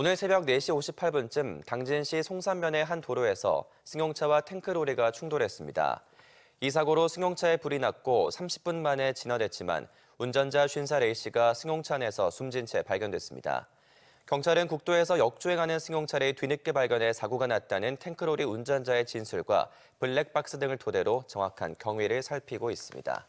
오늘 새벽 4시 58분쯤 당진시 송산면의 한 도로에서 승용차와 탱크로리가 충돌했습니다. 이 사고로 승용차에 불이 났고 30분 만에 진화됐지만 운전자 50살 A씨가 승용차 안에서 숨진 채 발견됐습니다. 경찰은 국도에서 역주행하는 승용차를 뒤늦게 발견해 사고가 났다는 탱크로리 운전자의 진술과 블랙박스 등을 토대로 정확한 경위를 살피고 있습니다.